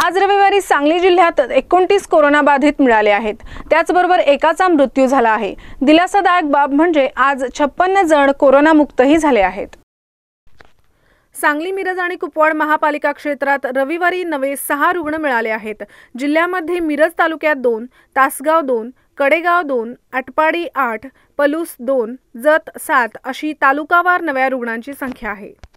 आज रविवारी सांगली जिल्ह्यात एकोणतीस कोरोनाबाधित मिळाले आहेत त्याचबरोबर एकाचा मृत्यू झाला आहे दिलासादायक बाब म्हणजे आज छप्पन्न जण कोरोनामुक्तही झाले आहेत सांगली मिरज आणि कुपवाड महापालिका क्षेत्रात रविवारी नवे सहा रुग्ण मिळाले आहेत जिल्ह्यामध्ये मिरज तालुक्यात दोन तासगाव दोन कडेगाव दोन आटपाडी आठ पलूस दोन जत सात अशी तालुकावार नव्या रुग्णांची संख्या आहे